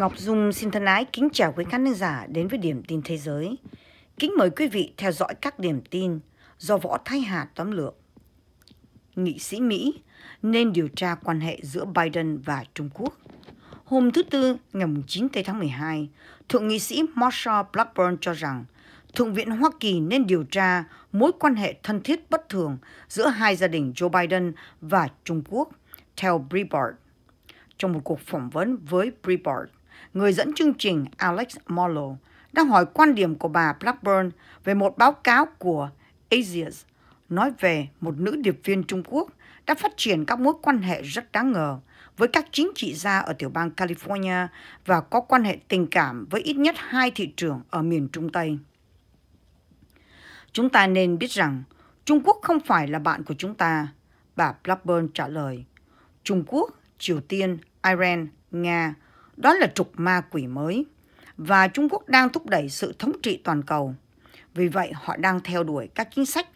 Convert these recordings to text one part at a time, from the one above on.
Ngọc Dung xin thân ái kính chào quý khán giả đến với Điểm tin Thế giới. Kính mời quý vị theo dõi các điểm tin do Võ Thái Hà tóm lược. Nghị sĩ Mỹ nên điều tra quan hệ giữa Biden và Trung Quốc. Hôm thứ Tư, ngày 9 Tây tháng 12, Thượng nghị sĩ Marsha Blackburn cho rằng Thượng viện Hoa Kỳ nên điều tra mối quan hệ thân thiết bất thường giữa hai gia đình Joe Biden và Trung Quốc, theo Breitbart. Trong một cuộc phỏng vấn với Breitbart, người dẫn chương trình Alex Morlow, đang hỏi quan điểm của bà Blackburn về một báo cáo của Asias nói về một nữ điệp viên Trung Quốc đã phát triển các mối quan hệ rất đáng ngờ với các chính trị gia ở tiểu bang California và có quan hệ tình cảm với ít nhất hai thị trường ở miền Trung Tây. Chúng ta nên biết rằng Trung Quốc không phải là bạn của chúng ta, bà Blackburn trả lời. Trung Quốc, Triều Tiên, Iran, Nga đó là trục ma quỷ mới. Và Trung Quốc đang thúc đẩy sự thống trị toàn cầu. Vì vậy, họ đang theo đuổi các chính sách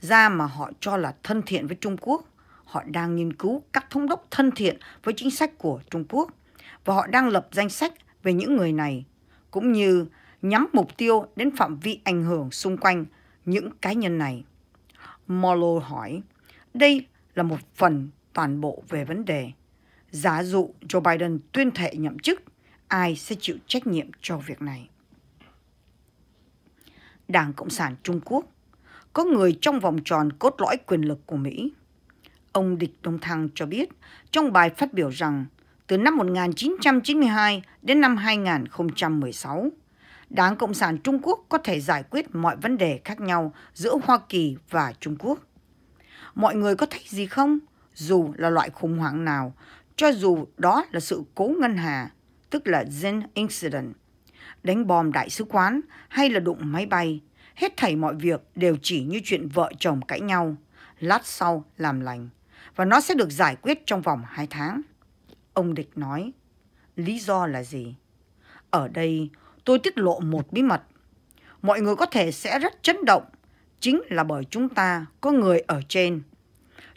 ra mà họ cho là thân thiện với Trung Quốc. Họ đang nghiên cứu các thống đốc thân thiện với chính sách của Trung Quốc. Và họ đang lập danh sách về những người này, cũng như nhắm mục tiêu đến phạm vi ảnh hưởng xung quanh những cá nhân này. Marlow hỏi, đây là một phần toàn bộ về vấn đề Giả dụ Joe Biden tuyên thệ nhậm chức, ai sẽ chịu trách nhiệm cho việc này? Đảng Cộng sản Trung Quốc có người trong vòng tròn cốt lõi quyền lực của Mỹ. Ông Địch Đông Thăng cho biết trong bài phát biểu rằng từ năm 1992 đến năm 2016, Đảng Cộng sản Trung Quốc có thể giải quyết mọi vấn đề khác nhau giữa Hoa Kỳ và Trung Quốc. Mọi người có thấy gì không? Dù là loại khủng hoảng nào, cho dù đó là sự cố ngân hà, tức là Zen Incident, đánh bom đại sứ quán hay là đụng máy bay, hết thảy mọi việc đều chỉ như chuyện vợ chồng cãi nhau, lát sau làm lành, và nó sẽ được giải quyết trong vòng 2 tháng. Ông Địch nói, lý do là gì? Ở đây, tôi tiết lộ một bí mật. Mọi người có thể sẽ rất chấn động, chính là bởi chúng ta có người ở trên.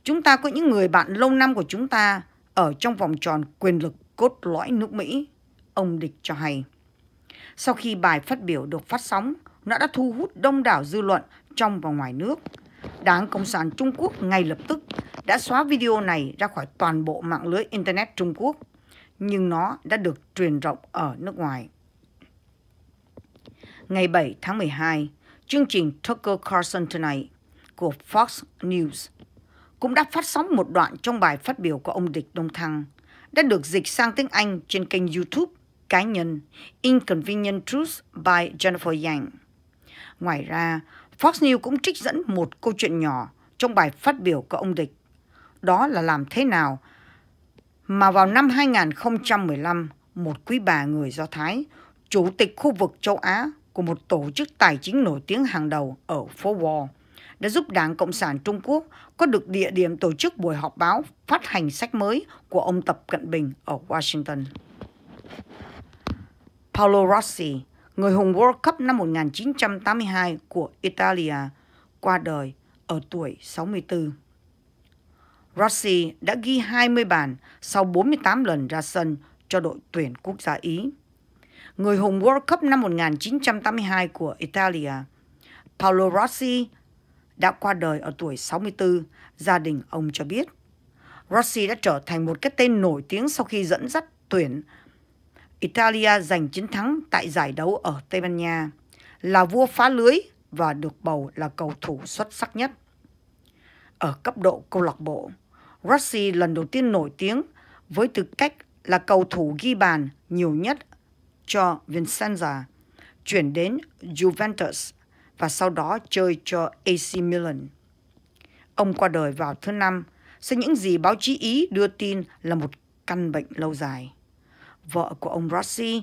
Chúng ta có những người bạn lâu năm của chúng ta ở trong vòng tròn quyền lực cốt lõi nước Mỹ, ông Địch cho hay. Sau khi bài phát biểu được phát sóng, nó đã thu hút đông đảo dư luận trong và ngoài nước. Đảng Cộng sản Trung Quốc ngay lập tức đã xóa video này ra khỏi toàn bộ mạng lưới Internet Trung Quốc, nhưng nó đã được truyền rộng ở nước ngoài. Ngày 7 tháng 12, chương trình Tucker Carlson Tonight của Fox News cũng đã phát sóng một đoạn trong bài phát biểu của ông Địch Đông Thăng đã được dịch sang tiếng Anh trên kênh YouTube cá nhân Inconvenient Truth by Jennifer Yang. Ngoài ra, Fox News cũng trích dẫn một câu chuyện nhỏ trong bài phát biểu của ông Địch. Đó là làm thế nào mà vào năm 2015, một quý bà người Do Thái, chủ tịch khu vực châu Á của một tổ chức tài chính nổi tiếng hàng đầu ở phố Wall, đã giúp Đảng Cộng sản Trung Quốc có được địa điểm tổ chức buổi họp báo phát hành sách mới của ông Tập Cận Bình ở Washington. Paolo Rossi, người hùng World Cup năm 1982 của Italia, qua đời ở tuổi 64. Rossi đã ghi 20 bàn sau 48 lần ra sân cho đội tuyển quốc gia Ý. Người hùng World Cup năm 1982 của Italia, Paolo Rossi đã qua đời ở tuổi 64, gia đình ông cho biết. Rossi đã trở thành một cái tên nổi tiếng sau khi dẫn dắt tuyển Italia giành chiến thắng tại giải đấu ở Tây Ban Nha, là vua phá lưới và được bầu là cầu thủ xuất sắc nhất. Ở cấp độ câu lạc bộ, Rossi lần đầu tiên nổi tiếng với tư cách là cầu thủ ghi bàn nhiều nhất cho Vincenza, chuyển đến Juventus và sau đó chơi cho AC Milan. Ông qua đời vào thứ năm sau những gì báo chí Ý đưa tin là một căn bệnh lâu dài. Vợ của ông Rossi,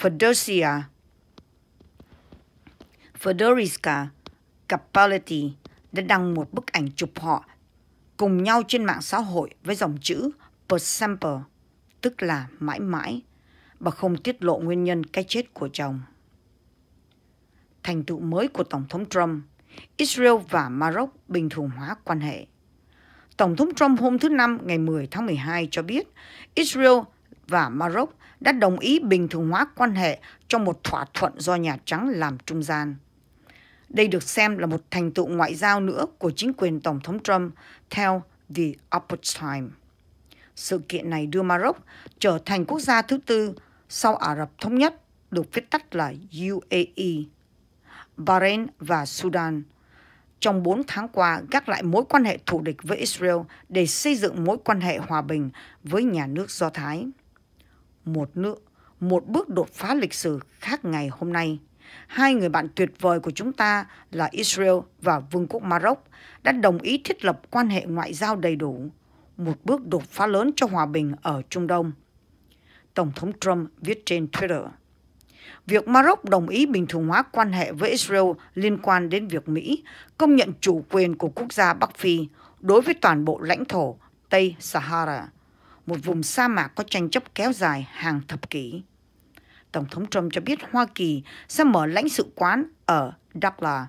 Fedosia Fedoriska Capaletti đã đăng một bức ảnh chụp họ cùng nhau trên mạng xã hội với dòng chữ Per Semper, tức là mãi mãi, bà không tiết lộ nguyên nhân cái chết của chồng thành tựu mới của Tổng thống Trump, Israel và Maroc bình thường hóa quan hệ. Tổng thống Trump hôm thứ Năm ngày 10 tháng 12 cho biết Israel và Maroc đã đồng ý bình thường hóa quan hệ trong một thỏa thuận do Nhà Trắng làm trung gian. Đây được xem là một thành tựu ngoại giao nữa của chính quyền Tổng thống Trump theo The Epoch Times. Sự kiện này đưa Maroc trở thành quốc gia thứ tư sau Ả Rập Thống Nhất, được viết tắt là UAE, Bahrain và Sudan. Trong 4 tháng qua, gác lại mối quan hệ thù địch với Israel để xây dựng mối quan hệ hòa bình với nhà nước Do Thái. Một nước, một bước đột phá lịch sử khác ngày hôm nay. Hai người bạn tuyệt vời của chúng ta là Israel và Vương quốc Maroc đã đồng ý thiết lập quan hệ ngoại giao đầy đủ, một bước đột phá lớn cho hòa bình ở Trung Đông. Tổng thống Trump viết trên Twitter. Việc Maroc đồng ý bình thường hóa quan hệ với Israel liên quan đến việc Mỹ công nhận chủ quyền của quốc gia Bắc Phi đối với toàn bộ lãnh thổ Tây Sahara, một vùng sa mạc có tranh chấp kéo dài hàng thập kỷ. Tổng thống Trump cho biết Hoa Kỳ sẽ mở lãnh sự quán ở Dakhla,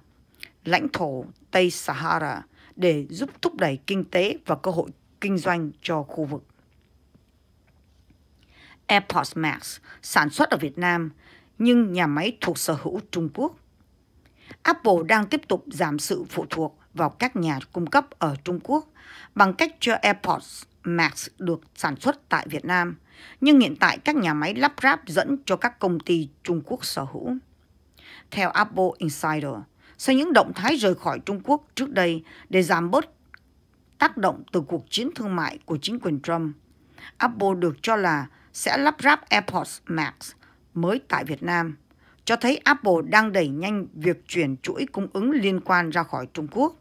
lãnh thổ Tây Sahara, để giúp thúc đẩy kinh tế và cơ hội kinh doanh cho khu vực. AirPods Max sản xuất ở Việt Nam nhưng nhà máy thuộc sở hữu Trung Quốc. Apple đang tiếp tục giảm sự phụ thuộc vào các nhà cung cấp ở Trung Quốc bằng cách cho AirPods Max được sản xuất tại Việt Nam, nhưng hiện tại các nhà máy lắp ráp dẫn cho các công ty Trung Quốc sở hữu. Theo Apple Insider, sau những động thái rời khỏi Trung Quốc trước đây để giảm bớt tác động từ cuộc chiến thương mại của chính quyền Trump, Apple được cho là sẽ lắp ráp AirPods Max mới tại Việt Nam cho thấy Apple đang đẩy nhanh việc chuyển chuỗi cung ứng liên quan ra khỏi Trung Quốc.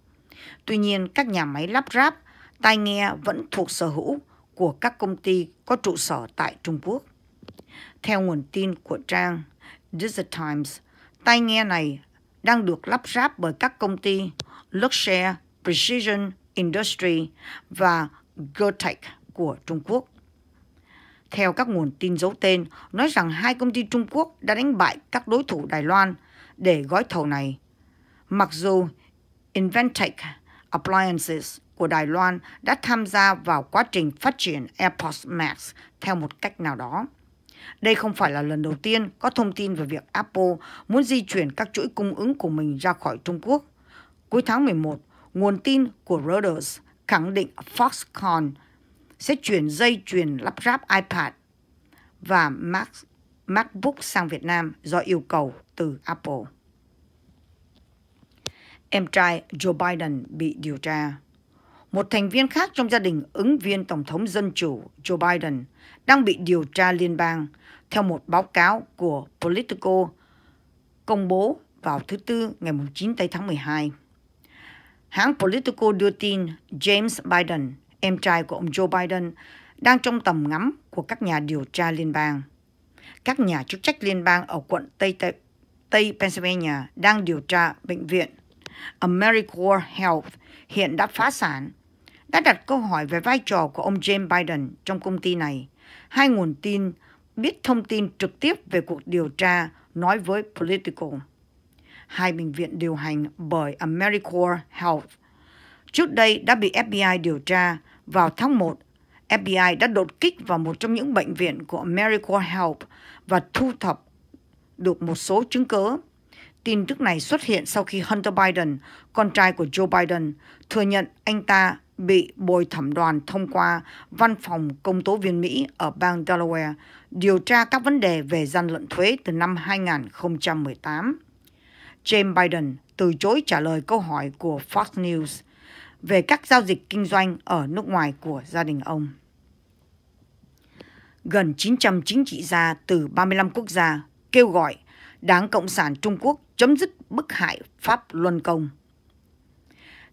Tuy nhiên, các nhà máy lắp ráp, tai nghe vẫn thuộc sở hữu của các công ty có trụ sở tại Trung Quốc. Theo nguồn tin của trang Digital Times, tai nghe này đang được lắp ráp bởi các công ty Luxshare Precision Industry và Gotek của Trung Quốc. Theo các nguồn tin giấu tên, nói rằng hai công ty Trung Quốc đã đánh bại các đối thủ Đài Loan để gói thầu này. Mặc dù Inventec Appliances của Đài Loan đã tham gia vào quá trình phát triển AirPods Max theo một cách nào đó. Đây không phải là lần đầu tiên có thông tin về việc Apple muốn di chuyển các chuỗi cung ứng của mình ra khỏi Trung Quốc. Cuối tháng 11, nguồn tin của Reuters khẳng định Foxconn sẽ chuyển dây chuyền lắp ráp iPad và Mac, MacBook sang Việt Nam do yêu cầu từ Apple. Em trai Joe Biden bị điều tra. Một thành viên khác trong gia đình ứng viên Tổng thống Dân Chủ Joe Biden đang bị điều tra liên bang theo một báo cáo của Politico công bố vào thứ Tư ngày 9 tháng 12. Hãng Politico đưa tin James Biden em trai của ông Joe Biden, đang trong tầm ngắm của các nhà điều tra liên bang. Các nhà chức trách liên bang ở quận Tây, Tây, Tây Pennsylvania đang điều tra bệnh viện AmeriCorps Health hiện đã phá sản, đã đặt câu hỏi về vai trò của ông James Biden trong công ty này. Hai nguồn tin biết thông tin trực tiếp về cuộc điều tra nói với Political. Hai bệnh viện điều hành bởi AmeriCorps Health trước đây đã bị FBI điều tra vào tháng 1, FBI đã đột kích vào một trong những bệnh viện của AmeriCorps Health và thu thập được một số chứng cứ. Tin tức này xuất hiện sau khi Hunter Biden, con trai của Joe Biden, thừa nhận anh ta bị bồi thẩm đoàn thông qua Văn phòng Công tố viên Mỹ ở bang Delaware điều tra các vấn đề về gian lận thuế từ năm 2018. James Biden từ chối trả lời câu hỏi của Fox News về các giao dịch kinh doanh ở nước ngoài của gia đình ông. Gần 900 chính trị gia từ 35 quốc gia kêu gọi Đảng Cộng sản Trung Quốc chấm dứt bức hại Pháp Luân Công.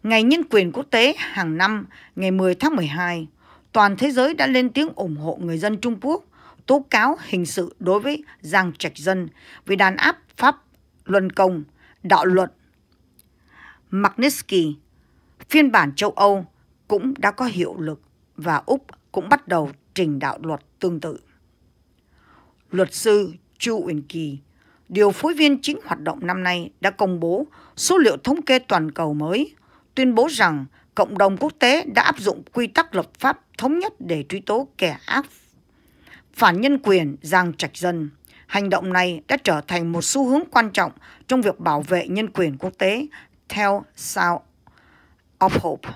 Ngày Nhân quyền Quốc tế hàng năm ngày 10 tháng 12, toàn thế giới đã lên tiếng ủng hộ người dân Trung Quốc tố cáo hình sự đối với Giang Trạch Dân vì đàn áp Pháp Luân Công, đạo luật Magnitsky Phiên bản châu Âu cũng đã có hiệu lực và Úc cũng bắt đầu trình đạo luật tương tự. Luật sư Chu Uyển Kỳ, điều phối viên chính hoạt động năm nay đã công bố số liệu thống kê toàn cầu mới, tuyên bố rằng cộng đồng quốc tế đã áp dụng quy tắc lập pháp thống nhất để truy tố kẻ ác phản nhân quyền giang trạch dân. Hành động này đã trở thành một xu hướng quan trọng trong việc bảo vệ nhân quyền quốc tế theo South of Hope,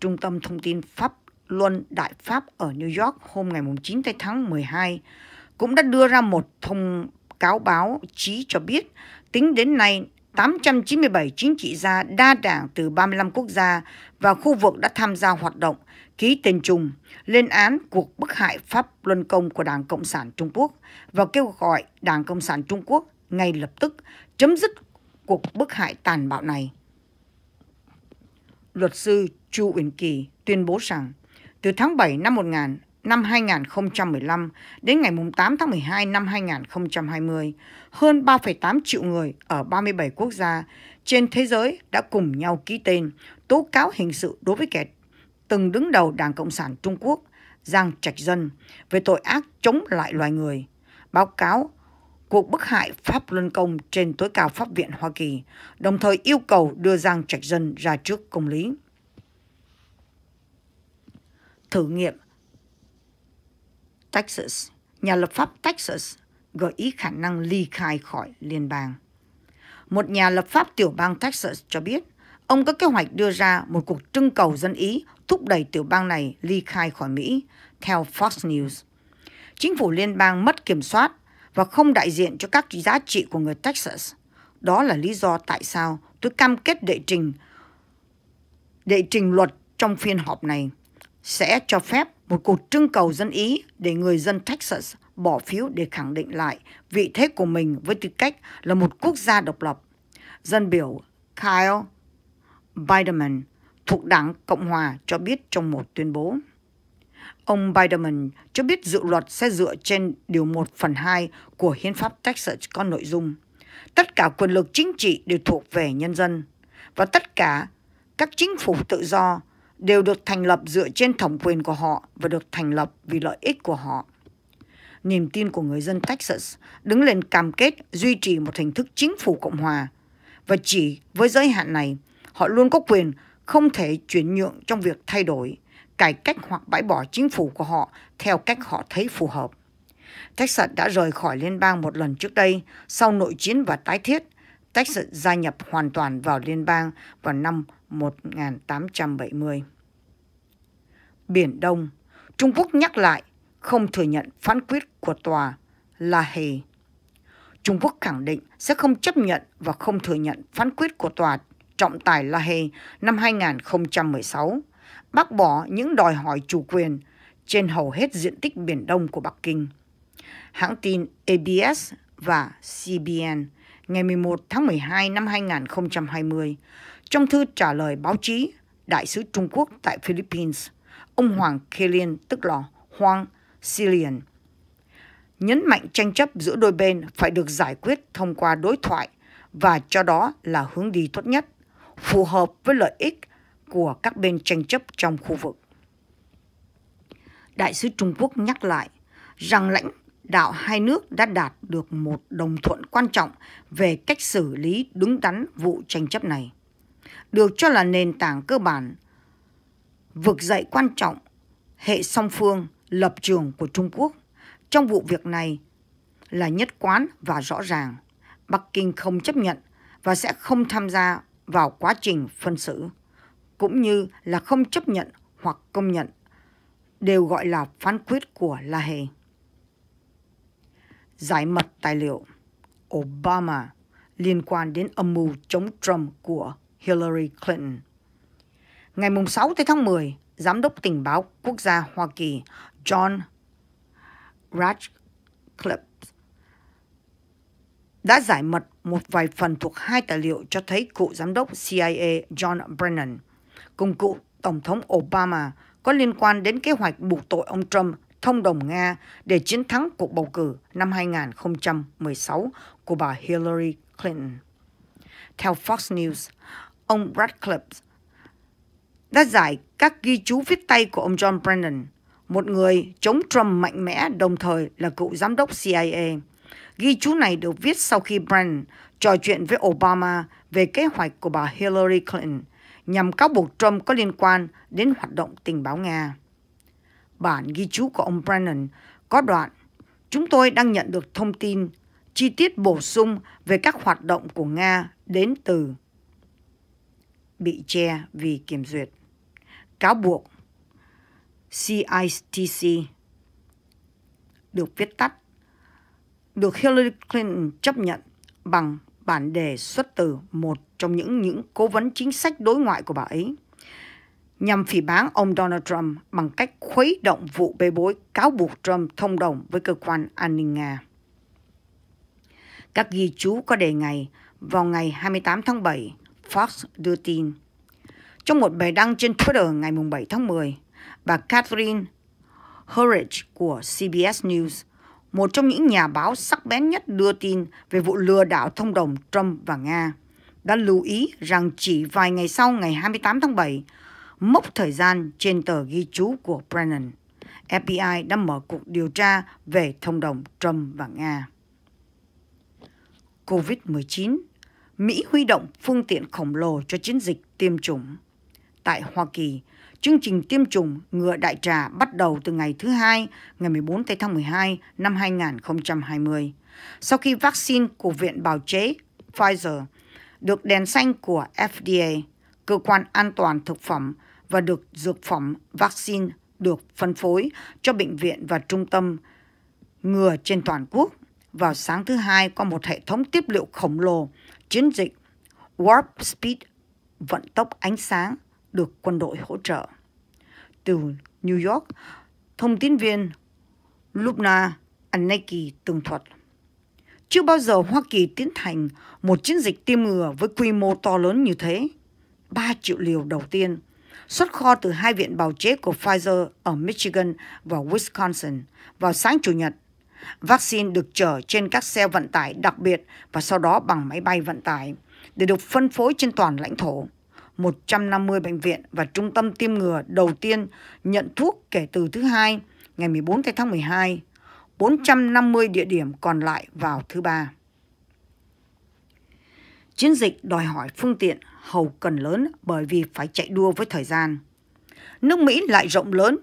Trung tâm Thông tin Pháp Luân Đại Pháp ở New York hôm ngày 9 tháng 12 cũng đã đưa ra một thông cáo báo chí cho biết tính đến nay 897 chính trị gia đa đảng từ 35 quốc gia và khu vực đã tham gia hoạt động ký tên chung lên án cuộc bức hại Pháp Luân Công của Đảng Cộng sản Trung Quốc và kêu gọi Đảng Cộng sản Trung Quốc ngay lập tức chấm dứt cuộc bức hại tàn bạo này luật sư Chu Uyển Kỳ tuyên bố rằng từ tháng 7 năm 1000 năm 2015 đến ngày 8 tháng 12 năm 2020, hơn 3,8 triệu người ở 37 quốc gia trên thế giới đã cùng nhau ký tên tố cáo hình sự đối với kẻ từng đứng đầu Đảng Cộng sản Trung Quốc Giang Trạch Dân về tội ác chống lại loài người. Báo cáo cuộc bức hại Pháp Luân Công trên tối cao Pháp viện Hoa Kỳ, đồng thời yêu cầu đưa Giang Trạch Dân ra trước công lý. Thử nghiệm Texas, nhà lập pháp Texas gợi ý khả năng ly khai khỏi liên bang. Một nhà lập pháp tiểu bang Texas cho biết, ông có kế hoạch đưa ra một cuộc trưng cầu dân Ý thúc đẩy tiểu bang này ly khai khỏi Mỹ, theo Fox News. Chính phủ liên bang mất kiểm soát và không đại diện cho các giá trị của người Texas. Đó là lý do tại sao tôi cam kết đệ trình đệ trình luật trong phiên họp này sẽ cho phép một cuộc trưng cầu dân Ý để người dân Texas bỏ phiếu để khẳng định lại vị thế của mình với tư cách là một quốc gia độc lập. Dân biểu Kyle Biderman thuộc Đảng Cộng Hòa cho biết trong một tuyên bố. Ông Biden cho biết dự luật sẽ dựa trên Điều 1 phần 2 của Hiến pháp Texas có nội dung. Tất cả quyền lực chính trị đều thuộc về nhân dân và tất cả các chính phủ tự do đều được thành lập dựa trên thẩm quyền của họ và được thành lập vì lợi ích của họ. Niềm tin của người dân Texas đứng lên cam kết duy trì một hình thức chính phủ Cộng hòa và chỉ với giới hạn này, họ luôn có quyền không thể chuyển nhượng trong việc thay đổi cải cách hoặc bãi bỏ chính phủ của họ theo cách họ thấy phù hợp. Texas đã rời khỏi liên bang một lần trước đây sau nội chiến và tái thiết. Texas gia nhập hoàn toàn vào liên bang vào năm 1870. Biển Đông Trung Quốc nhắc lại không thừa nhận phán quyết của tòa La Hề. Trung Quốc khẳng định sẽ không chấp nhận và không thừa nhận phán quyết của tòa trọng tài La Hề năm 2016 bác bỏ những đòi hỏi chủ quyền trên hầu hết diện tích Biển Đông của Bắc Kinh. Hãng tin ABS và CBN ngày 11 tháng 12 năm 2020, trong thư trả lời báo chí, Đại sứ Trung Quốc tại Philippines, ông Hoàng Killian, tức là Hoàng Silian, nhấn mạnh tranh chấp giữa đôi bên phải được giải quyết thông qua đối thoại và cho đó là hướng đi tốt nhất, phù hợp với lợi ích của các bên tranh chấp trong khu vực. Đại sứ Trung Quốc nhắc lại rằng lãnh đạo hai nước đã đạt được một đồng thuận quan trọng về cách xử lý đúng đắn vụ tranh chấp này, được cho là nền tảng cơ bản vực dậy quan trọng hệ song phương lập trường của Trung Quốc trong vụ việc này là nhất quán và rõ ràng. Bắc Kinh không chấp nhận và sẽ không tham gia vào quá trình phân xử cũng như là không chấp nhận hoặc công nhận đều gọi là phán quyết của La Hề. Giải mật tài liệu Obama liên quan đến âm mưu chống Trump của Hillary Clinton. Ngày 6 tháng 10, Giám đốc Tình báo Quốc gia Hoa Kỳ John Ratcliffe đã giải mật một vài phần thuộc hai tài liệu cho thấy cựu giám đốc CIA John Brennan cùng cựu Tổng thống Obama có liên quan đến kế hoạch buộc tội ông Trump thông đồng Nga để chiến thắng cuộc bầu cử năm 2016 của bà Hillary Clinton. Theo Fox News, ông Radcliffe đã giải các ghi chú viết tay của ông John Brennan, một người chống Trump mạnh mẽ đồng thời là cựu giám đốc CIA. Ghi chú này được viết sau khi Brennan trò chuyện với Obama về kế hoạch của bà Hillary Clinton – nhằm cáo buộc Trump có liên quan đến hoạt động tình báo Nga. Bản ghi chú của ông Brennan có đoạn Chúng tôi đang nhận được thông tin chi tiết bổ sung về các hoạt động của Nga đến từ bị che vì kiểm duyệt. Cáo buộc CITC được viết tắt, được Hillary Clinton chấp nhận bằng Bản đề xuất từ một trong những những cố vấn chính sách đối ngoại của bà ấy nhằm phỉ báng ông Donald Trump bằng cách khuấy động vụ bê bối cáo buộc Trump thông đồng với cơ quan an ninh Nga. Các ghi chú có đề ngày vào ngày 28 tháng 7, Fox đưa tin. Trong một bài đăng trên Twitter ngày 7 tháng 10, bà Catherine Hurridge của CBS News một trong những nhà báo sắc bén nhất đưa tin về vụ lừa đảo thông đồng Trump và Nga, đã lưu ý rằng chỉ vài ngày sau ngày 28 tháng 7, mốc thời gian trên tờ ghi chú của Brennan, FBI đã mở cuộc điều tra về thông đồng Trump và Nga. COVID-19, Mỹ huy động phương tiện khổng lồ cho chiến dịch tiêm chủng. Tại Hoa Kỳ, Chương trình tiêm chủng ngừa đại trà bắt đầu từ ngày thứ Hai, ngày 14 tháng 12 năm 2020, sau khi vaccine của Viện Bào chế Pfizer được đèn xanh của FDA, Cơ quan An toàn Thực phẩm và được dược phẩm vaccine được phân phối cho bệnh viện và trung tâm ngừa trên toàn quốc. Vào sáng thứ Hai qua một hệ thống tiếp liệu khổng lồ, chiến dịch Warp Speed vận tốc ánh sáng được quân đội hỗ trợ. Từ New York, thông tin viên Lubna Aneki tường thuật. Chưa bao giờ Hoa Kỳ tiến hành một chiến dịch tiêm ngừa với quy mô to lớn như thế. 3 triệu liều đầu tiên, xuất kho từ hai viện bào chế của Pfizer ở Michigan và Wisconsin vào sáng Chủ nhật. Vaccine được chở trên các xe vận tải đặc biệt và sau đó bằng máy bay vận tải để được phân phối trên toàn lãnh thổ. 150 bệnh viện và trung tâm tiêm ngừa đầu tiên nhận thuốc kể từ thứ hai ngày 14 tháng 12, 450 địa điểm còn lại vào thứ ba. Chiến dịch đòi hỏi phương tiện hầu cần lớn bởi vì phải chạy đua với thời gian. Nước Mỹ lại rộng lớn,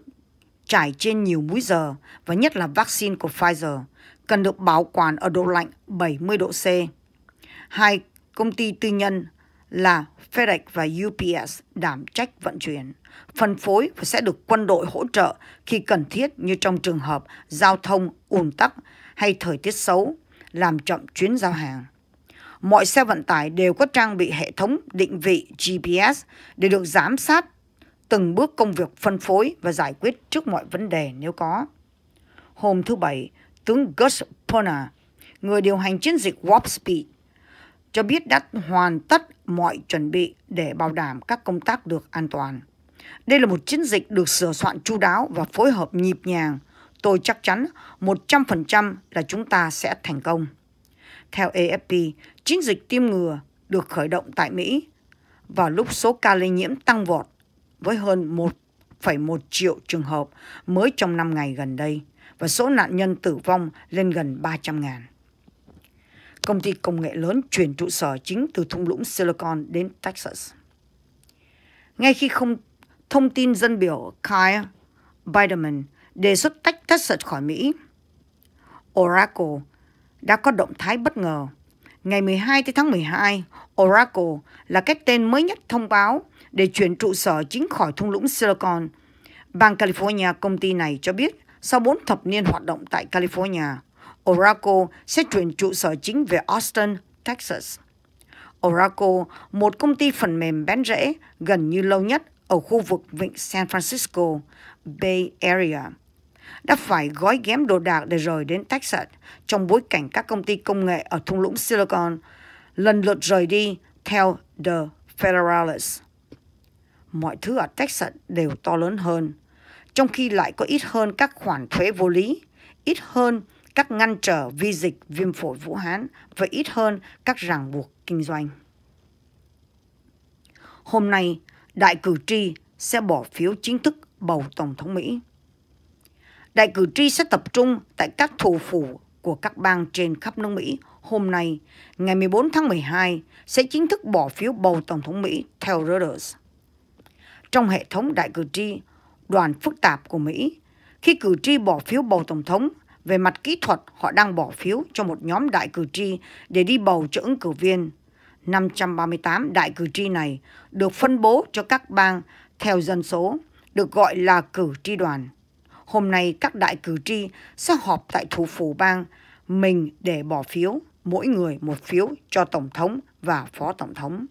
trải trên nhiều múi giờ và nhất là vaccine của Pfizer cần được bảo quản ở độ lạnh 70 độ C. Hai công ty tư nhân là FedEx và UPS đảm trách vận chuyển, phân phối và sẽ được quân đội hỗ trợ khi cần thiết như trong trường hợp giao thông ùn tắc hay thời tiết xấu, làm chậm chuyến giao hàng. Mọi xe vận tải đều có trang bị hệ thống định vị GPS để được giám sát từng bước công việc phân phối và giải quyết trước mọi vấn đề nếu có. Hôm thứ Bảy, tướng Gus Pona, người điều hành chiến dịch Warp Speed, cho biết đã hoàn tất mọi chuẩn bị để bảo đảm các công tác được an toàn. Đây là một chiến dịch được sửa soạn chu đáo và phối hợp nhịp nhàng. Tôi chắc chắn 100% là chúng ta sẽ thành công. Theo AFP, chiến dịch tiêm ngừa được khởi động tại Mỹ vào lúc số ca lây nhiễm tăng vọt với hơn 1,1 triệu trường hợp mới trong 5 ngày gần đây và số nạn nhân tử vong lên gần 300 ngàn công ty công nghệ lớn chuyển trụ sở chính từ thung lũng Silicon đến Texas. Ngay khi không thông tin dân biểu Kyle Biderman đề xuất tách Texas khỏi Mỹ, Oracle đã có động thái bất ngờ. Ngày 12 tháng 12, Oracle là cái tên mới nhất thông báo để chuyển trụ sở chính khỏi thung lũng Silicon. Bang California, công ty này cho biết, sau 4 thập niên hoạt động tại California, Oracle sẽ chuyển trụ sở chính về Austin, Texas. Oracle, một công ty phần mềm bán rễ gần như lâu nhất ở khu vực vịnh San Francisco, Bay Area, đã phải gói ghém đồ đạc để rời đến Texas trong bối cảnh các công ty công nghệ ở thung lũng Silicon lần lượt rời đi theo The Federalist. Mọi thứ ở Texas đều to lớn hơn, trong khi lại có ít hơn các khoản thuế vô lý, ít hơn các ngăn trở vi dịch viêm phổi Vũ Hán và ít hơn các ràng buộc kinh doanh. Hôm nay, đại cử tri sẽ bỏ phiếu chính thức bầu Tổng thống Mỹ. Đại cử tri sẽ tập trung tại các thủ phủ của các bang trên khắp nước Mỹ hôm nay, ngày 14 tháng 12, sẽ chính thức bỏ phiếu bầu Tổng thống Mỹ theo Reuters. Trong hệ thống đại cử tri, đoàn phức tạp của Mỹ, khi cử tri bỏ phiếu bầu Tổng thống về mặt kỹ thuật, họ đang bỏ phiếu cho một nhóm đại cử tri để đi bầu cho ứng cử viên. 538 đại cử tri này được phân bố cho các bang theo dân số, được gọi là cử tri đoàn. Hôm nay các đại cử tri sẽ họp tại thủ phủ bang mình để bỏ phiếu, mỗi người một phiếu cho Tổng thống và Phó Tổng thống.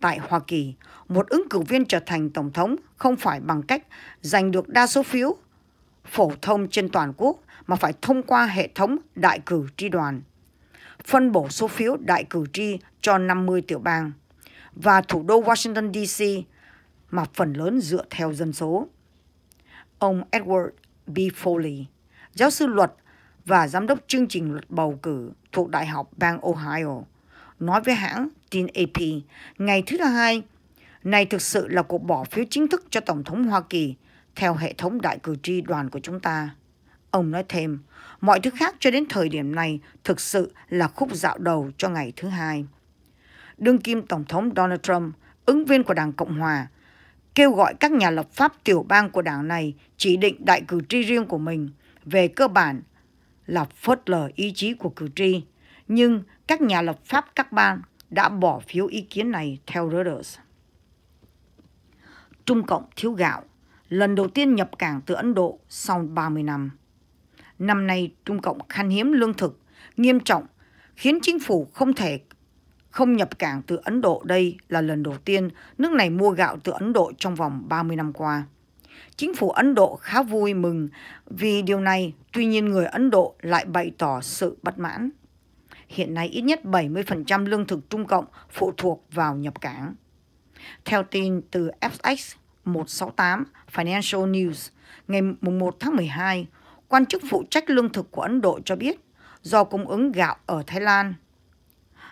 Tại Hoa Kỳ, một ứng cử viên trở thành Tổng thống không phải bằng cách giành được đa số phiếu phổ thông trên toàn quốc mà phải thông qua hệ thống đại cử tri đoàn, phân bổ số phiếu đại cử tri cho 50 tiểu bang và thủ đô Washington DC mà phần lớn dựa theo dân số. Ông Edward B. Foley, giáo sư luật và giám đốc chương trình luật bầu cử thuộc Đại học bang Ohio, nói với hãng tin AP ngày thứ hai, này thực sự là cuộc bỏ phiếu chính thức cho Tổng thống Hoa Kỳ theo hệ thống đại cử tri đoàn của chúng ta. Ông nói thêm, mọi thứ khác cho đến thời điểm này thực sự là khúc dạo đầu cho ngày thứ hai. Đương kim Tổng thống Donald Trump, ứng viên của Đảng Cộng Hòa, kêu gọi các nhà lập pháp tiểu bang của đảng này chỉ định đại cử tri riêng của mình về cơ bản là phớt lờ ý chí của cử tri. Nhưng các nhà lập pháp các bang đã bỏ phiếu ý kiến này theo Reuters. Trung Cộng thiếu gạo lần đầu tiên nhập cảng từ Ấn Độ sau 30 năm. Năm nay, Trung Cộng khan hiếm lương thực, nghiêm trọng, khiến chính phủ không thể không nhập cảng từ Ấn Độ đây là lần đầu tiên nước này mua gạo từ Ấn Độ trong vòng 30 năm qua. Chính phủ Ấn Độ khá vui mừng vì điều này, tuy nhiên người Ấn Độ lại bày tỏ sự bất mãn. Hiện nay ít nhất 70% lương thực Trung Cộng phụ thuộc vào nhập cảng. Theo tin từ FX, 168 Financial News ngày 1 tháng 12, quan chức phụ trách lương thực của Ấn Độ cho biết do cung ứng gạo ở Thái Lan,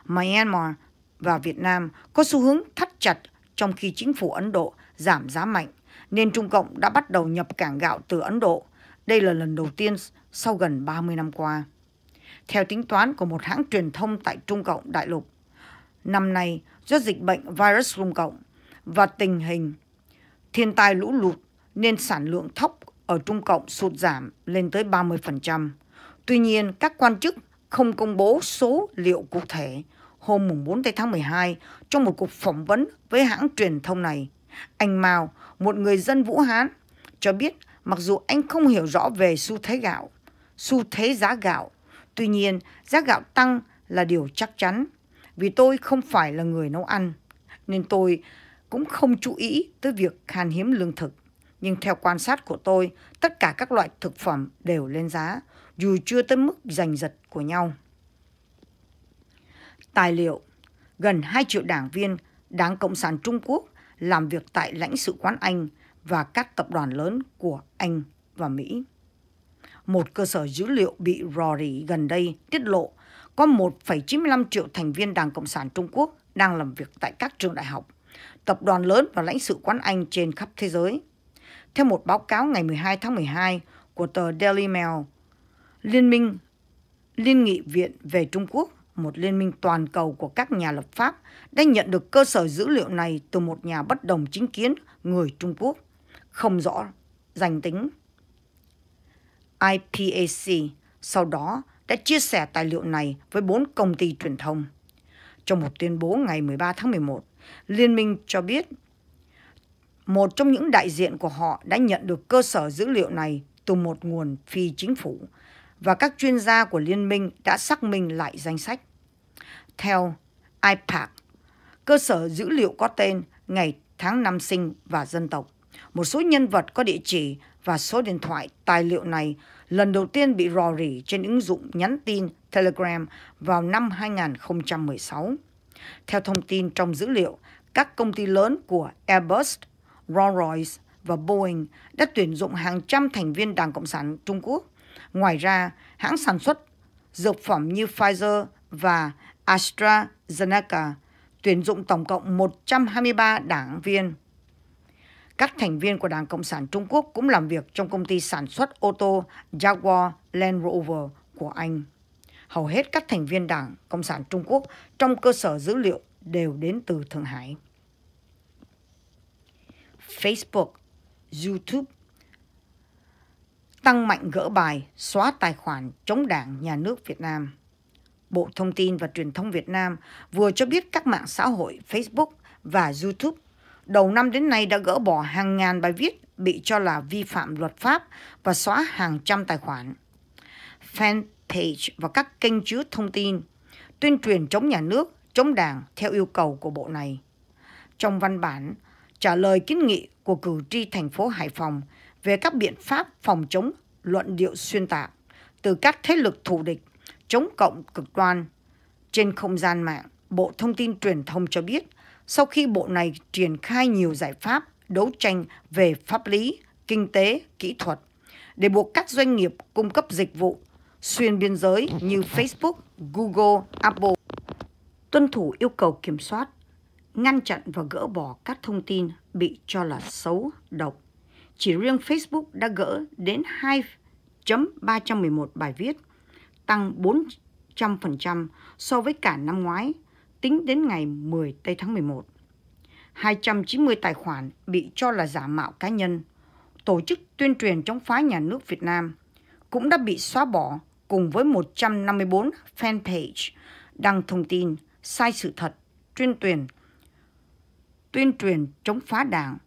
Myanmar và Việt Nam có xu hướng thắt chặt trong khi chính phủ Ấn Độ giảm giá mạnh, nên Trung Cộng đã bắt đầu nhập cảng gạo từ Ấn Độ. Đây là lần đầu tiên sau gần 30 năm qua. Theo tính toán của một hãng truyền thông tại Trung Cộng đại lục, năm nay do dịch bệnh virus Trung Cộng và tình hình thiên tai lũ lụt nên sản lượng thóc ở Trung Cộng sụt giảm lên tới 30%. Tuy nhiên, các quan chức không công bố số liệu cụ thể hôm 4 tháng 12 trong một cuộc phỏng vấn với hãng truyền thông này. Anh Mao, một người dân Vũ Hán, cho biết mặc dù anh không hiểu rõ về xu thế gạo, xu thế giá gạo, tuy nhiên giá gạo tăng là điều chắc chắn vì tôi không phải là người nấu ăn nên tôi cũng không chú ý tới việc khan hiếm lương thực. Nhưng theo quan sát của tôi, tất cả các loại thực phẩm đều lên giá, dù chưa tới mức giành giật của nhau. Tài liệu Gần 2 triệu đảng viên Đảng Cộng sản Trung Quốc làm việc tại lãnh sự quán Anh và các tập đoàn lớn của Anh và Mỹ. Một cơ sở dữ liệu bị rò rỉ gần đây tiết lộ có 1,95 triệu thành viên Đảng Cộng sản Trung Quốc đang làm việc tại các trường đại học tập đoàn lớn và lãnh sự quán Anh trên khắp thế giới. Theo một báo cáo ngày 12 tháng 12 của tờ Daily Mail, Liên minh Liên nghị viện về Trung Quốc, một liên minh toàn cầu của các nhà lập pháp, đã nhận được cơ sở dữ liệu này từ một nhà bất đồng chính kiến người Trung Quốc, không rõ danh tính. IPAC sau đó đã chia sẻ tài liệu này với bốn công ty truyền thông. Trong một tuyên bố ngày 13 tháng 11, Liên minh cho biết một trong những đại diện của họ đã nhận được cơ sở dữ liệu này từ một nguồn phi chính phủ và các chuyên gia của liên minh đã xác minh lại danh sách. Theo IPAC, cơ sở dữ liệu có tên, ngày, tháng năm sinh và dân tộc. Một số nhân vật có địa chỉ và số điện thoại tài liệu này lần đầu tiên bị rò rỉ trên ứng dụng nhắn tin Telegram vào năm 2016. Theo thông tin trong dữ liệu, các công ty lớn của Airbus, Rolls-Royce và Boeing đã tuyển dụng hàng trăm thành viên Đảng Cộng sản Trung Quốc. Ngoài ra, hãng sản xuất dược phẩm như Pfizer và AstraZeneca tuyển dụng tổng cộng 123 đảng viên. Các thành viên của Đảng Cộng sản Trung Quốc cũng làm việc trong công ty sản xuất ô tô Jaguar Land Rover của Anh hầu hết các thành viên Đảng Cộng sản Trung Quốc trong cơ sở dữ liệu đều đến từ Thượng Hải. Facebook, YouTube tăng mạnh gỡ bài, xóa tài khoản chống Đảng Nhà nước Việt Nam. Bộ Thông tin và Truyền thông Việt Nam vừa cho biết các mạng xã hội Facebook và YouTube đầu năm đến nay đã gỡ bỏ hàng ngàn bài viết bị cho là vi phạm luật pháp và xóa hàng trăm tài khoản. Fan page và các kênh chứa thông tin, tuyên truyền chống nhà nước, chống đảng theo yêu cầu của bộ này. Trong văn bản, trả lời kiến nghị của cử tri thành phố Hải Phòng về các biện pháp phòng chống luận điệu xuyên tạc từ các thế lực thù địch, chống cộng cực đoan. Trên không gian mạng, Bộ Thông tin Truyền thông cho biết, sau khi bộ này triển khai nhiều giải pháp đấu tranh về pháp lý, kinh tế, kỹ thuật để buộc các doanh nghiệp cung cấp dịch vụ xuyên biên giới như Facebook, Google, Apple. Tuân thủ yêu cầu kiểm soát, ngăn chặn và gỡ bỏ các thông tin bị cho là xấu, độc. Chỉ riêng Facebook đã gỡ đến 2.311 bài viết, tăng 400% so với cả năm ngoái, tính đến ngày 10 tây tháng 11. 290 tài khoản bị cho là giả mạo cá nhân, tổ chức tuyên truyền chống phá nhà nước Việt Nam cũng đã bị xóa bỏ cùng với 154 fanpage đăng thông tin sai sự thật, tuyên truyền, tuyên truyền chống phá đảng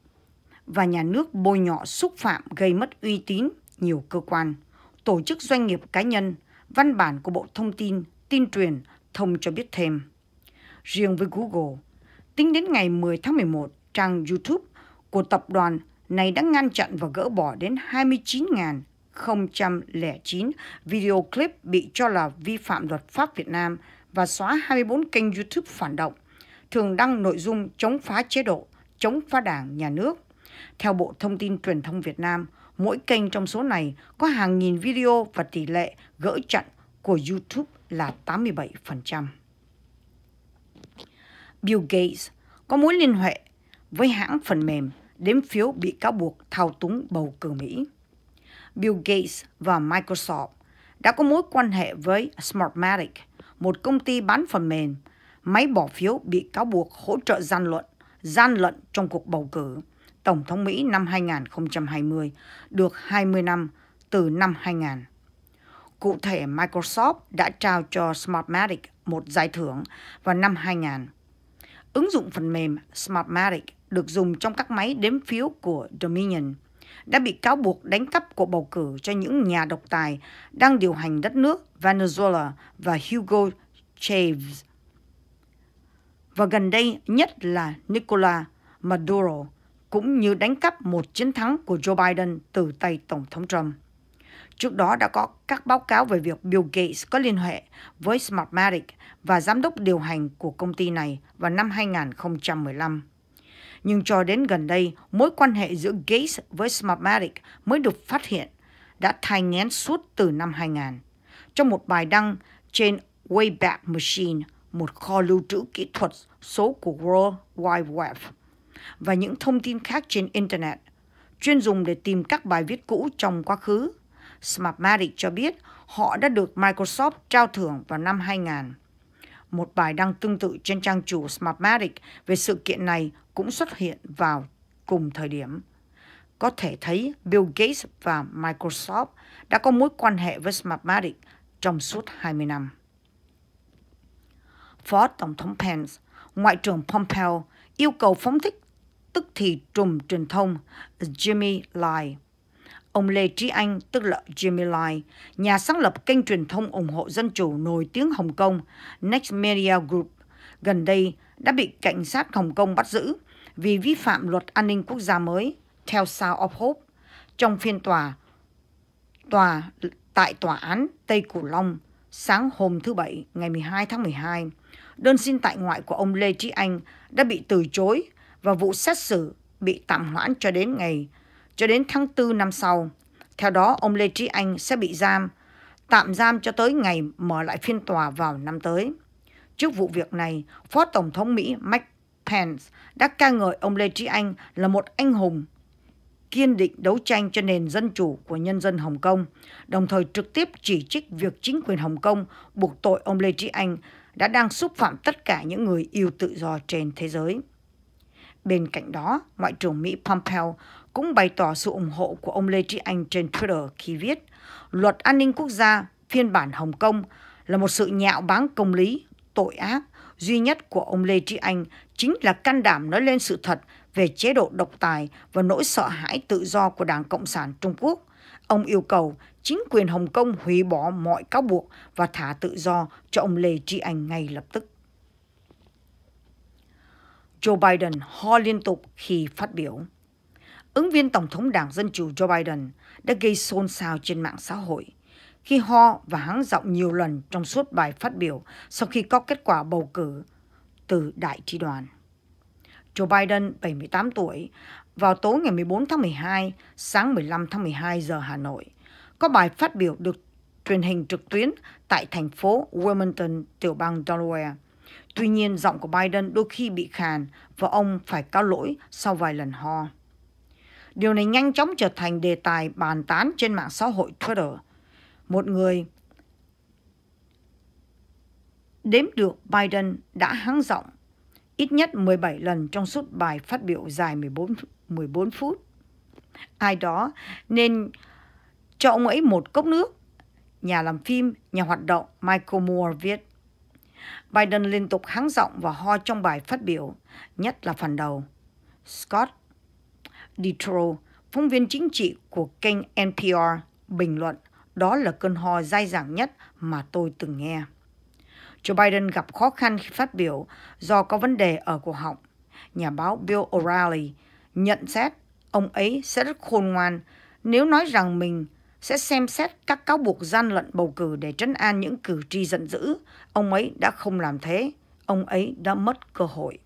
và nhà nước bôi nhọ xúc phạm gây mất uy tín nhiều cơ quan, tổ chức doanh nghiệp cá nhân, văn bản của Bộ Thông tin, Tin truyền, Thông cho biết thêm. Riêng với Google, tính đến ngày 10 tháng 11, trang YouTube của tập đoàn này đã ngăn chặn và gỡ bỏ đến 29.000 2009, video clip bị cho là vi phạm luật pháp Việt Nam và xóa 24 kênh YouTube phản động, thường đăng nội dung chống phá chế độ, chống phá đảng, nhà nước. Theo Bộ Thông tin Truyền thông Việt Nam, mỗi kênh trong số này có hàng nghìn video và tỷ lệ gỡ chặn của YouTube là 87%. Bill Gates có mối liên hệ với hãng phần mềm đếm phiếu bị cáo buộc thao túng bầu cử Mỹ. Bill Gates và Microsoft đã có mối quan hệ với Smartmatic, một công ty bán phần mềm, máy bỏ phiếu bị cáo buộc hỗ trợ gian luận, gian lận trong cuộc bầu cử Tổng thống Mỹ năm 2020, được 20 năm từ năm 2000. Cụ thể, Microsoft đã trao cho Smartmatic một giải thưởng vào năm 2000. Ứng dụng phần mềm Smartmatic được dùng trong các máy đếm phiếu của Dominion – đã bị cáo buộc đánh cắp cuộc bầu cử cho những nhà độc tài đang điều hành đất nước Venezuela và Hugo Chavez. Và gần đây nhất là Nicola Maduro, cũng như đánh cắp một chiến thắng của Joe Biden từ tay Tổng thống Trump. Trước đó đã có các báo cáo về việc Bill Gates có liên hệ với Smartmatic và giám đốc điều hành của công ty này vào năm 2015 nhưng cho đến gần đây, mối quan hệ giữa Gates với Smartmatic mới được phát hiện, đã thai ngén suốt từ năm 2000. Trong một bài đăng trên Wayback Machine, một kho lưu trữ kỹ thuật số của World Wide Web, và những thông tin khác trên Internet, chuyên dùng để tìm các bài viết cũ trong quá khứ. Smartmatic cho biết họ đã được Microsoft trao thưởng vào năm 2000. Một bài đăng tương tự trên trang chủ Smartmatic về sự kiện này cũng xuất hiện vào cùng thời điểm. Có thể thấy Bill Gates và Microsoft đã có mối quan hệ với Smartmatic trong suốt 20 năm. Phó Tổng thống Pence, Ngoại trưởng Pompeo yêu cầu phóng thích tức thì trùm truyền thông Jimmy Lai. Ông Lê Trí Anh, tức là Jimmy Lai, nhà sáng lập kênh truyền thông ủng hộ dân chủ nổi tiếng Hồng Kông Next Media Group, gần đây đã bị cảnh sát Hồng Kông bắt giữ vì vi phạm luật an ninh quốc gia mới theo Sao of Hope trong phiên tòa tòa tại tòa án Tây Cửu Long sáng hôm thứ Bảy ngày 12 tháng 12. Đơn xin tại ngoại của ông Lê Trí Anh đã bị từ chối và vụ xét xử bị tạm hoãn cho đến ngày cho đến tháng 4 năm sau. Theo đó, ông Lê Trí Anh sẽ bị giam, tạm giam cho tới ngày mở lại phiên tòa vào năm tới. Trước vụ việc này, Phó Tổng thống Mỹ Mike Pence đã ca ngợi ông Lê Trí Anh là một anh hùng kiên định đấu tranh cho nền dân chủ của nhân dân Hồng Kông, đồng thời trực tiếp chỉ trích việc chính quyền Hồng Kông buộc tội ông Lê Trí Anh đã đang xúc phạm tất cả những người yêu tự do trên thế giới. Bên cạnh đó, Ngoại trưởng Mỹ Pompeo cũng bày tỏ sự ủng hộ của ông Lê Trí Anh trên Twitter khi viết Luật An ninh Quốc gia phiên bản Hồng Kông là một sự nhạo báng công lý tội ác duy nhất của ông Lê Trí Anh chính là can đảm nói lên sự thật về chế độ độc tài và nỗi sợ hãi tự do của Đảng Cộng sản Trung Quốc. Ông yêu cầu chính quyền Hồng Kông hủy bỏ mọi cáo buộc và thả tự do cho ông Lê Trí Anh ngay lập tức. Joe Biden ho liên tục khi phát biểu. Ứng viên Tổng thống Đảng Dân Chủ Joe Biden đã gây xôn xao trên mạng xã hội – khi ho và hắng giọng nhiều lần trong suốt bài phát biểu sau khi có kết quả bầu cử từ đại tri đoàn. Joe Biden, 78 tuổi, vào tối ngày 14 tháng 12, sáng 15 tháng 12 giờ Hà Nội, có bài phát biểu được truyền hình trực tuyến tại thành phố Wilmington, tiểu bang Delaware. Tuy nhiên, giọng của Biden đôi khi bị khàn và ông phải cao lỗi sau vài lần ho. Điều này nhanh chóng trở thành đề tài bàn tán trên mạng xã hội Twitter – một người. Đếm được Biden đã hắng giọng ít nhất 17 lần trong suốt bài phát biểu dài 14, 14 phút. Ai đó nên cho ông ấy một cốc nước. Nhà làm phim, nhà hoạt động Michael Moore viết. Biden liên tục hắng giọng và ho trong bài phát biểu, nhất là phần đầu. Scott Detrow, phóng viên chính trị của kênh NPR, bình luận đó là cơn ho dai dẳng nhất mà tôi từng nghe. Joe Biden gặp khó khăn khi phát biểu do có vấn đề ở cổ họng. Nhà báo Bill O'Reilly nhận xét ông ấy sẽ rất khôn ngoan nếu nói rằng mình sẽ xem xét các cáo buộc gian lận bầu cử để trấn an những cử tri giận dữ. Ông ấy đã không làm thế. Ông ấy đã mất cơ hội.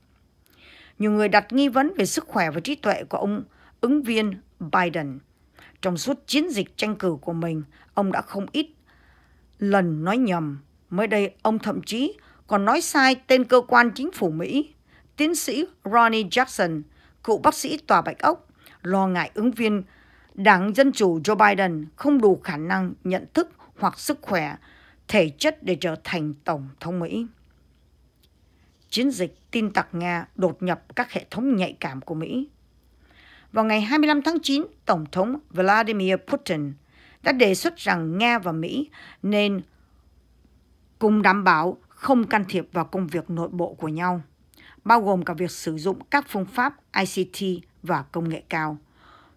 Nhiều người đặt nghi vấn về sức khỏe và trí tuệ của ông ứng viên Biden – trong suốt chiến dịch tranh cử của mình, ông đã không ít lần nói nhầm. Mới đây, ông thậm chí còn nói sai tên cơ quan chính phủ Mỹ. Tiến sĩ Ronnie Jackson, cựu bác sĩ tòa Bạch Ốc, lo ngại ứng viên Đảng Dân Chủ Joe Biden không đủ khả năng nhận thức hoặc sức khỏe, thể chất để trở thành Tổng thống Mỹ. Chiến dịch tin tặc Nga đột nhập các hệ thống nhạy cảm của Mỹ vào ngày 25 tháng 9, Tổng thống Vladimir Putin đã đề xuất rằng Nga và Mỹ nên cùng đảm bảo không can thiệp vào công việc nội bộ của nhau, bao gồm cả việc sử dụng các phương pháp ICT và công nghệ cao.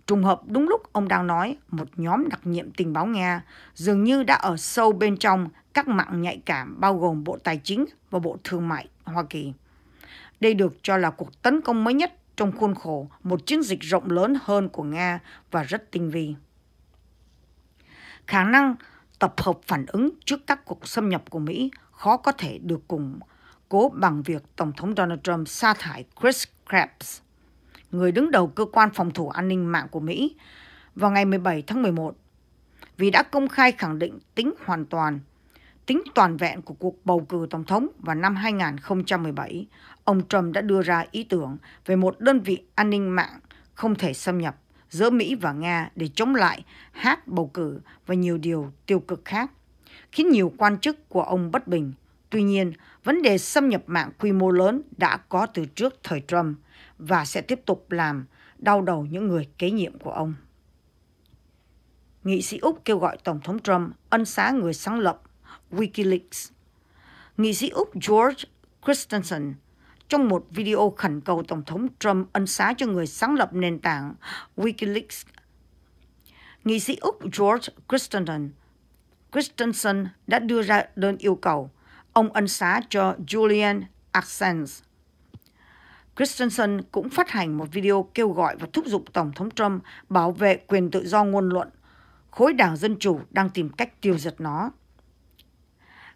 Trùng hợp đúng lúc ông đang nói, một nhóm đặc nhiệm tình báo Nga dường như đã ở sâu bên trong các mạng nhạy cảm bao gồm Bộ Tài chính và Bộ Thương mại Hoa Kỳ. Đây được cho là cuộc tấn công mới nhất trong khuôn khổ một chiến dịch rộng lớn hơn của Nga và rất tinh vi. Khả năng tập hợp phản ứng trước các cuộc xâm nhập của Mỹ khó có thể được củng cố bằng việc Tổng thống Donald Trump sa thải Chris Krebs, người đứng đầu cơ quan phòng thủ an ninh mạng của Mỹ, vào ngày 17 tháng 11, vì đã công khai khẳng định tính hoàn toàn, tính toàn vẹn của cuộc bầu cử Tổng thống vào năm 2017 ông Trump đã đưa ra ý tưởng về một đơn vị an ninh mạng không thể xâm nhập giữa Mỹ và Nga để chống lại hát bầu cử và nhiều điều tiêu cực khác, khiến nhiều quan chức của ông bất bình. Tuy nhiên, vấn đề xâm nhập mạng quy mô lớn đã có từ trước thời Trump và sẽ tiếp tục làm đau đầu những người kế nhiệm của ông. Nghị sĩ Úc kêu gọi Tổng thống Trump ân xá người sáng lập WikiLeaks. Nghị sĩ Úc George Christensen trong một video khẩn cầu Tổng thống Trump ân xá cho người sáng lập nền tảng Wikileaks. Nghị sĩ Úc George Christensen, Christensen đã đưa ra đơn yêu cầu ông ân xá cho Julian Assange. Christensen cũng phát hành một video kêu gọi và thúc giục Tổng thống Trump bảo vệ quyền tự do ngôn luận. Khối đảng Dân Chủ đang tìm cách tiêu diệt nó.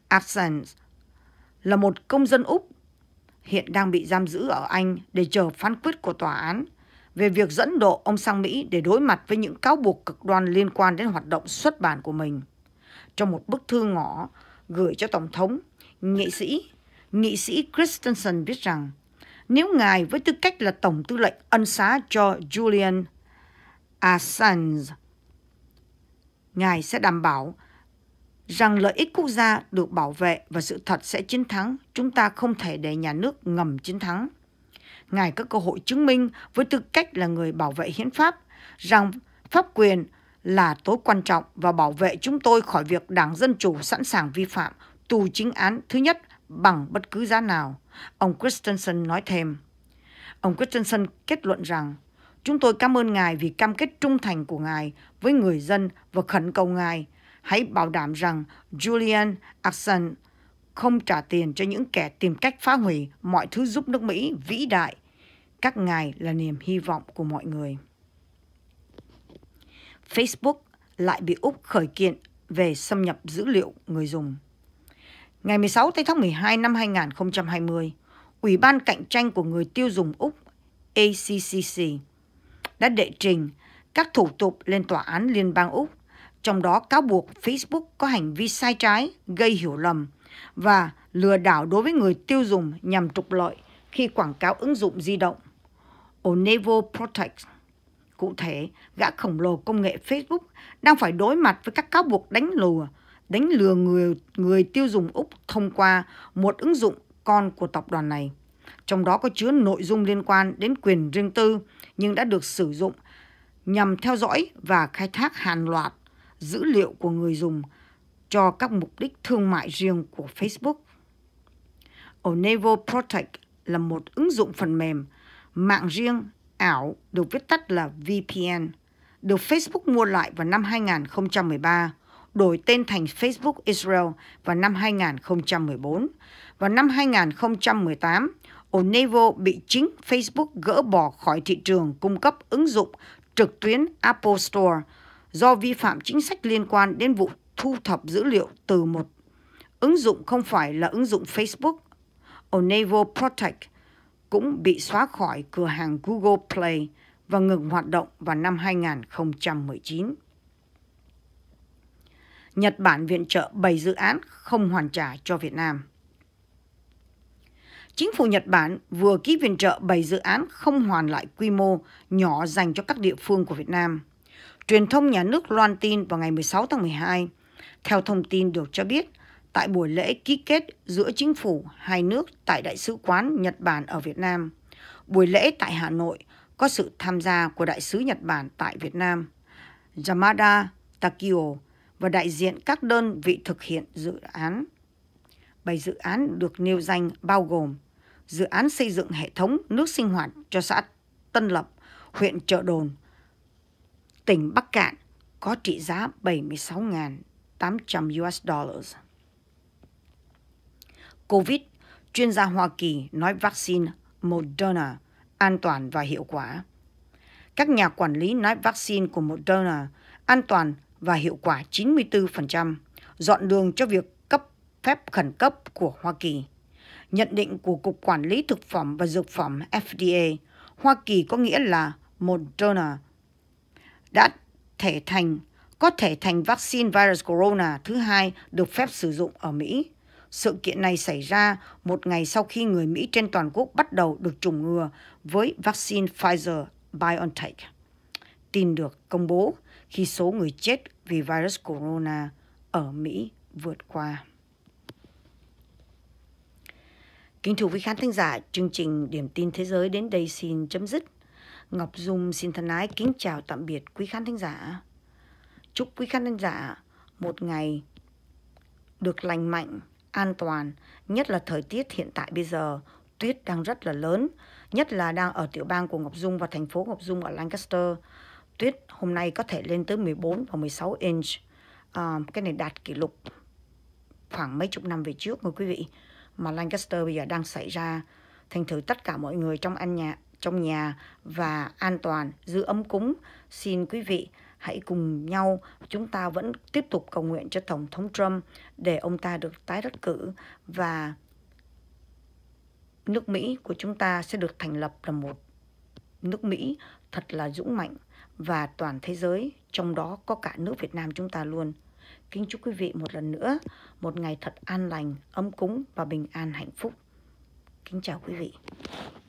Assange là một công dân Úc hiện đang bị giam giữ ở Anh để chờ phán quyết của tòa án về việc dẫn độ ông sang Mỹ để đối mặt với những cáo buộc cực đoan liên quan đến hoạt động xuất bản của mình. Trong một bức thư ngỏ gửi cho Tổng thống, nghị sĩ, nghị sĩ Christensen viết rằng nếu ngài với tư cách là Tổng tư lệnh ân xá cho Julian Assange, ngài sẽ đảm bảo rằng lợi ích quốc gia được bảo vệ và sự thật sẽ chiến thắng, chúng ta không thể để nhà nước ngầm chiến thắng. Ngài có cơ hội chứng minh với tư cách là người bảo vệ hiến pháp rằng pháp quyền là tối quan trọng và bảo vệ chúng tôi khỏi việc Đảng Dân Chủ sẵn sàng vi phạm tù chính án thứ nhất bằng bất cứ giá nào. Ông Christensen nói thêm. Ông Christensen kết luận rằng Chúng tôi cảm ơn Ngài vì cam kết trung thành của Ngài với người dân và khẩn cầu Ngài hãy bảo đảm rằng Julian Assange không trả tiền cho những kẻ tìm cách phá hủy mọi thứ giúp nước Mỹ vĩ đại. Các ngài là niềm hy vọng của mọi người. Facebook lại bị Úc khởi kiện về xâm nhập dữ liệu người dùng. Ngày 16 tháng 12 năm 2020, Ủy ban Cạnh tranh của người tiêu dùng Úc ACCC đã đệ trình các thủ tục lên Tòa án Liên bang Úc trong đó cáo buộc Facebook có hành vi sai trái, gây hiểu lầm và lừa đảo đối với người tiêu dùng nhằm trục lợi khi quảng cáo ứng dụng di động. Onevo Protect Cụ thể, gã khổng lồ công nghệ Facebook đang phải đối mặt với các cáo buộc đánh lừa, đánh lừa người người tiêu dùng Úc thông qua một ứng dụng con của tập đoàn này. Trong đó có chứa nội dung liên quan đến quyền riêng tư nhưng đã được sử dụng nhằm theo dõi và khai thác hàng loạt dữ liệu của người dùng cho các mục đích thương mại riêng của Facebook. Onevo Protect là một ứng dụng phần mềm mạng riêng ảo được viết tắt là VPN, được Facebook mua lại vào năm 2013, đổi tên thành Facebook Israel vào năm 2014. Vào năm 2018, Onevo bị chính Facebook gỡ bỏ khỏi thị trường cung cấp ứng dụng trực tuyến Apple Store – do vi phạm chính sách liên quan đến vụ thu thập dữ liệu từ một ứng dụng không phải là ứng dụng Facebook. Onevo Protect cũng bị xóa khỏi cửa hàng Google Play và ngừng hoạt động vào năm 2019. Nhật Bản viện trợ 7 dự án không hoàn trả cho Việt Nam. Chính phủ Nhật Bản vừa ký viện trợ 7 dự án không hoàn lại quy mô nhỏ dành cho các địa phương của Việt Nam – Truyền thông nhà nước loan tin vào ngày 16 tháng 12. Theo thông tin được cho biết, tại buổi lễ ký kết giữa chính phủ hai nước tại Đại sứ quán Nhật Bản ở Việt Nam. Buổi lễ tại Hà Nội có sự tham gia của Đại sứ Nhật Bản tại Việt Nam, Yamada Takio và đại diện các đơn vị thực hiện dự án. Bài dự án được nêu danh bao gồm dự án xây dựng hệ thống nước sinh hoạt cho xã Tân Lập, huyện Trợ Đồn, tỉnh Bắc Cạn có trị giá 76.800 US dollars. Covid, chuyên gia Hoa Kỳ nói vaccine Moderna an toàn và hiệu quả. Các nhà quản lý nói vaccine của Moderna an toàn và hiệu quả 94%, dọn đường cho việc cấp phép khẩn cấp của Hoa Kỳ. Nhận định của Cục Quản lý Thực phẩm và Dược phẩm FDA, Hoa Kỳ có nghĩa là Moderna đã thể thành có thể thành vaccine virus corona thứ hai được phép sử dụng ở Mỹ. Sự kiện này xảy ra một ngày sau khi người Mỹ trên toàn quốc bắt đầu được chủng ngừa với vaccine Pfizer-BioNTech. Tin được công bố khi số người chết vì virus corona ở Mỹ vượt qua. Kính thưa quý khán thính giả, chương trình Điểm tin thế giới đến đây xin chấm dứt. Ngọc Dung xin thân ái kính chào tạm biệt quý khán thính giả. Chúc quý khán thính giả một ngày được lành mạnh, an toàn, nhất là thời tiết hiện tại bây giờ, tuyết đang rất là lớn, nhất là đang ở tiểu bang của Ngọc Dung và thành phố Ngọc Dung ở Lancaster. Tuyết hôm nay có thể lên tới 14 và 16 inch. À, cái này đạt kỷ lục khoảng mấy chục năm về trước mời quý vị mà Lancaster bây giờ đang xảy ra thành thử tất cả mọi người trong anh nhà trong nhà và an toàn, giữ ấm cúng. Xin quý vị hãy cùng nhau chúng ta vẫn tiếp tục cầu nguyện cho Tổng thống Trump để ông ta được tái đắc cử và nước Mỹ của chúng ta sẽ được thành lập là một nước Mỹ thật là dũng mạnh và toàn thế giới, trong đó có cả nước Việt Nam chúng ta luôn. Kính chúc quý vị một lần nữa một ngày thật an lành, ấm cúng và bình an hạnh phúc. Kính chào quý vị.